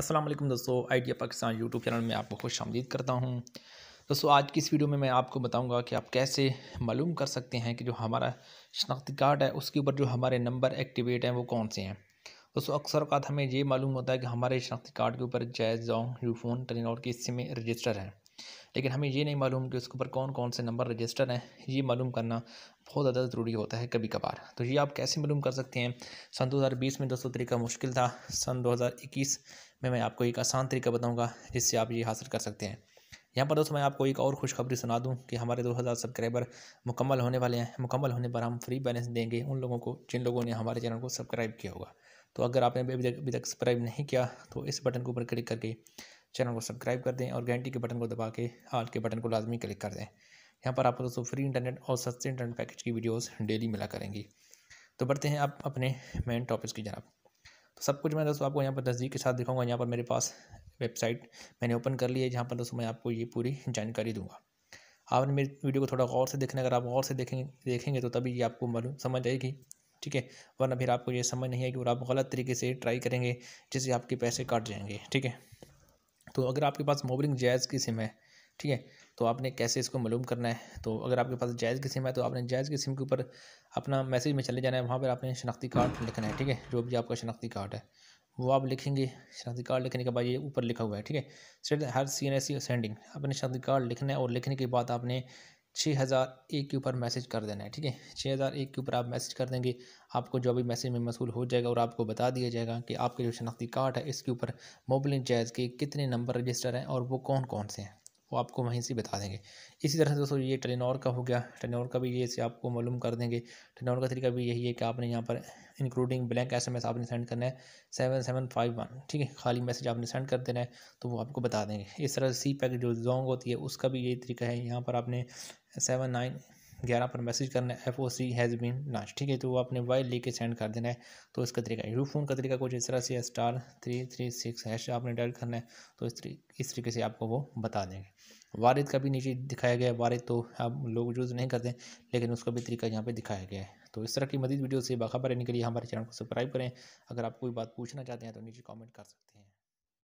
अस्सलाम वालेकुम दोस्तों आइडिया पाकिस्तान यूट्यूब चैनल में आपको खुश आमदीद करता हूँ दोस्तों आज की इस वीडियो में मैं आपको बताऊंगा कि आप कैसे मालूम कर सकते हैं कि जो हमारा शनाख्ती कार्ड है उसके ऊपर जो हमारे नंबर एक्टिवेट हैं वो कौन से हैं दोस्तों अक्सर अवत हमें ये मालूम होता है कि हमारे शनाख्ती कार्ड के ऊपर जैज़ जॉन्ग यूफोन टर्न और किस में रजिस्टर हैं लेकिन हमें ये नहीं मालूम कि उसके ऊपर कौन कौन से नंबर रजिस्टर हैं ये मालूम करना बहुत ज़्यादा ज़रूरी होता है कभी कभार तो ये आप कैसे मालूम कर सकते हैं सन 2020 में दोस्तों तरीका मुश्किल था सन 2021 में मैं आपको एक आसान तरीका बताऊँगा जिससे आप ये हासिल कर सकते हैं यहाँ पर दोस्तों मैं आपको एक और खुशखबरी सुना दूँ कि हमारे दो सब्सक्राइबर मुकम्मल होने वाले हैं मुकम्मल होने पर हम फ्री बैलेंस देंगे उन लोगों को जिन लोगों ने हमारे चैनल को सब्सक्राइब किया होगा तो अगर आपने अभी तक अभी तक सब्सक्राइब नहीं किया तो इस बटन के ऊपर क्लिक करके चैनल को सब्सक्राइब कर दें और घंटी के बटन को दबा के आल के बटन को लाजमी क्लिक कर दें यहाँ पर आपको दोस्तों फ्री इंटरनेट और सस्ते इंटरनेट पैकेज की वीडियोस डेली मिला करेंगी तो बढ़ते हैं आप अपने मेन टॉपिक्स की जनाब तो सब कुछ मैं दोस्तों आपको यहाँ पर तस्दीक के साथ दिखाऊंगा यहाँ पर मेरे पास वेबसाइट मैंने ओपन कर ली है जहाँ पर दोस्तों मैं आपको ये पूरी जानकारी दूंगा आपने मेरी वीडियो को थोड़ा गौर से देखना अगर आप गौर से देखेंगे देखेंगे तो तभी ये आपको मालूम समझ आएगी ठीक है वरना फिर आपको ये समझ नहीं आएगी और आप गलत तरीके से ट्राई करेंगे जिससे आपके पैसे काट जाएंगे ठीक है तो अगर आपके पास मोबलिंग जैज़ की सिम है ठीक है तो आपने कैसे इसको मालूम करना है तो अगर आपके पास जायज़ की सिम है तो आपने जायज़ की सिम के ऊपर अपना मैसेज में चले जाना है वहाँ पर आपने शनाख्ती कार्ड लिखना है ठीक है जो भी आपका शनाख्ती कार्ड है वो आप लिखेंगे शनाख्ती कार्ड लिखने के बाद ये ऊपर लिखा हुआ है ठीक है हर सी एन एस सेंडिंग अपने शनाख्ती कार्ड लिखना है और लिखने के बाद आपने छः हज़ार एक के ऊपर मैसेज कर देना है ठीक है छः हज़ार एक के ऊपर आप मैसेज कर देंगे आपको जो भी मैसेज में मसूल हो जाएगा और आपको बता दिया जाएगा कि आपके जो शनाख्ती कार्ड है इसके ऊपर मोबाइल जैज के कितने नंबर रजिस्टर हैं और वो कौन कौन से हैं वो आपको वहीं से बता देंगे इसी तरह से दोस्तों ये टेनोर का हो गया टेनोर का भी ये से आपको मालूम कर देंगे टेनोर का तरीका भी यही है कि आपने यहाँ पर including blank S M S आपने सेंड करना है सेवन सेवन फाइव वन ठीक है खाली मैसेज आपने सेंड कर देना है तो वो आपको बता देंगे इस तरह से सी पैक जो जोंग होती है उसका भी यही तरीका है यहाँ पर आपने सेवन नाइन ग्यारह पर मैसेज करना है F O C has been launch ठीक है तो वो आपने वाइल लेके सेंड कर देना है तो इसका तरीका यू फोन का तरीका कुछ इस तरह से star three three six hash आपने डायल करना है तो इस तरीके इस तरीके से आपको वो बता देंगे वारिद का भी नीचे दिखाया गया है वारिद तो आप लोग यूज़ नहीं करते लेकिन उसका भी तरीका यहाँ पर दिखाया गया है तो इस तरह की मदद वीडियो से बाखबर रहने के लिए हमारे चैनल को सब्सक्राइब करें अगर आप कोई बात पूछना चाहते हैं तो नीचे कॉमेंट कर सकते हैं